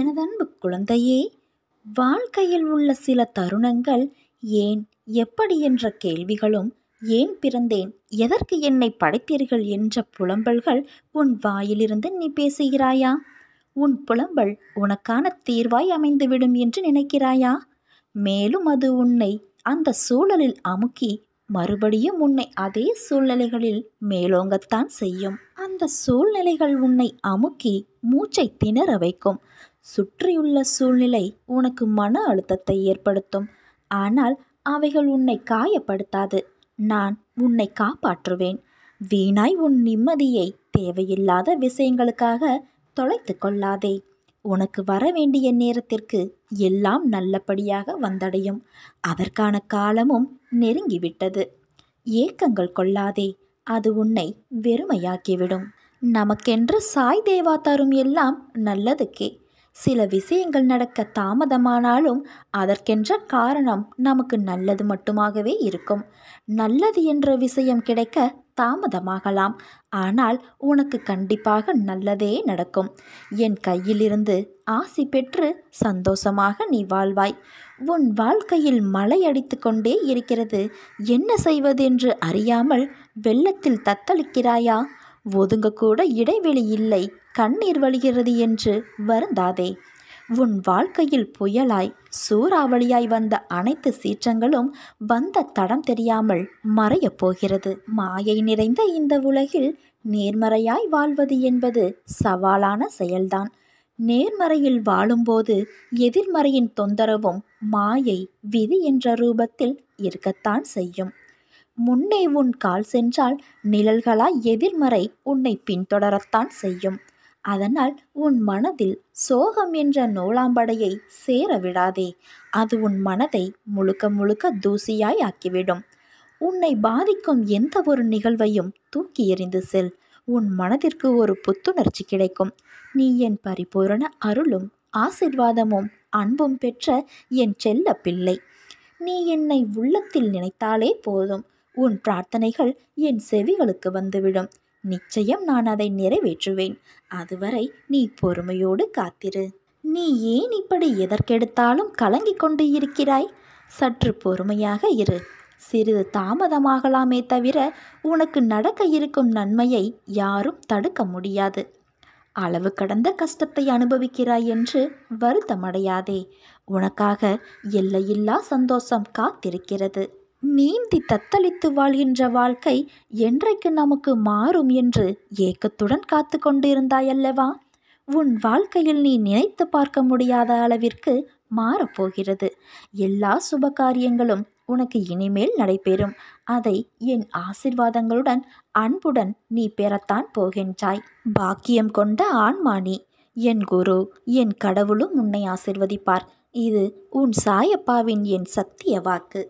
எனது அன்பு குழந்தையே வாழ்க்கையில் உள்ள சில தருணங்கள் ஏன் எப்படி என்ற கேள்விகளும் ஏன் பிறந்தேன் எதற்கு என்னை படைத்தீர்கள் என்ற புலம்பல்கள் உன் வாயிலிருந்து நீ பேசுகிறாயா உன் புலம்பல் உனக்கான தீர்வாய் அமைந்துவிடும் என்று நினைக்கிறாயா மேலும் அது உன்னை அந்த சூழலில் அமுக்கி மறுபடியும் உன்னை அதே சூழ்நிலைகளில் மேலோங்கத்தான் செய்யும் அந்த சூழ்நிலைகள் உன்னை அமுக்கி மூச்சை திணற வைக்கும் சுற்றியுள்ள சூழ்நிலை உனக்கு மன அழுத்தத்தை ஏற்படுத்தும் ஆனால் அவைகள் உன்னை காயப்படுத்தாது நான் உன்னை காப்பாற்றுவேன் வீணாய் உன் நிம்மதியை தேவையில்லாத விஷயங்களுக்காக தொலைத்து கொள்ளாதே உனக்கு வர வேண்டிய நேரத்திற்கு எல்லாம் நல்லபடியாக வந்தடையும் அதற்கான காலமும் நெருங்கிவிட்டது ஏக்கங்கள் கொள்ளாதே அது உன்னை வெறுமையாக்கிவிடும் நமக்கென்று சாய் தேவா தரும் எல்லாம் நல்லதுக்கே சில விஷயங்கள் நடக்க தாமதமானாலும் அதற்கென்ற காரணம் நமக்கு நல்லது மட்டுமாகவே இருக்கும் நல்லது என்ற விஷயம் கிடைக்க தாமதமாகலாம் ஆனால் உனக்கு கண்டிப்பாக நல்லதே நடக்கும் என் கையிலிருந்து ஆசி பெற்று சந்தோஷமாக நீ வாழ்வாய் உன் வாழ்க்கையில் மழை அடித்து கொண்டே இருக்கிறது என்ன செய்வது என்று அறியாமல் வெள்ளத்தில் தத்தளிக்கிறாயா ஒதுங்கக்கூட இடைவெளி இல்லை கண்ணீர் வழிகிறது என்று வருந்தாதே உன் வாழ்க்கையில் புயலாய் சூறாவளியாய் வந்த அனைத்து சீற்றங்களும் வந்த தடம் தெரியாமல் மறையப் போகிறது மாயை நிறைந்த இந்த உலகில் நேர்மறையாய் வாழ்வது என்பது சவாலான செயல்தான் நேர்மறையில் வாழும்போது எதிர்மறையின் தொந்தரவும் மாயை விதி என்ற ரூபத்தில் இருக்கத்தான் செய்யும் முன்னே உன் கால் சென்றால் நிழல்களாய் எதிர்மறை உன்னை பின்தொடரத்தான் செய்யும் அதனால் உன் மனதில் சோகம் என்ற நூலாம்படையை சேர விடாதே அது உன் மனதை முழுக்க முழுக்க தூசியாய் ஆக்கிவிடும் உன்னை பாதிக்கும் எந்த ஒரு நிகழ்வையும் தூக்கி எறிந்து செல் உன் மனதிற்கு ஒரு புத்துணர்ச்சி கிடைக்கும் நீ என் பரிபூரண அருளும் ஆசிர்வாதமும் அன்பும் பெற்ற என் செல்ல பிள்ளை நீ என்னை உள்ளத்தில் நினைத்தாலே போதும் உன் பிரார்த்தனைகள் என் செவிகளுக்கு வந்துவிடும் நிச்சயம் நான் அதை நிறைவேற்றுவேன் அதுவரை நீ பொறுமையோடு காத்திரு நீ ஏன் இப்படி எதற்கெடுத்தாலும் கலங்கிக் கொண்டு இருக்கிறாய் சற்று பொறுமையாக இரு சிறிது தாமதமாகலாமே தவிர உனக்கு நடக்க இருக்கும் நன்மையை யாரும் தடுக்க முடியாது அளவு கடந்த கஷ்டத்தை அனுபவிக்கிறாய் என்று வருத்தமடையாதே உனக்காக எல்லையில்லா சந்தோஷம் காத்திருக்கிறது நீந்தி தத்தளித்து வாழ்கின்ற வாழ்க்கை என்றைக்கு நமக்கு மாறும் என்று ஏக்கத்துடன் காத்து கொண்டிருந்தாயல்லவா உன் வாழ்க்கையில் நீ நினைத்து பார்க்க முடியாத அளவிற்கு மாறப்போகிறது எல்லா சுப காரியங்களும் உனக்கு இனிமேல் நடைபெறும் அதை என் ஆசிர்வாதங்களுடன் அன்புடன் நீ பெறத்தான் போகின்றாய் பாக்கியம் கொண்ட ஆண்மானி என் குரு என் கடவுளும் உன்னை ஆசிர்வதிப்பார் இது உன் சாயப்பாவின் என் சத்திய வாக்கு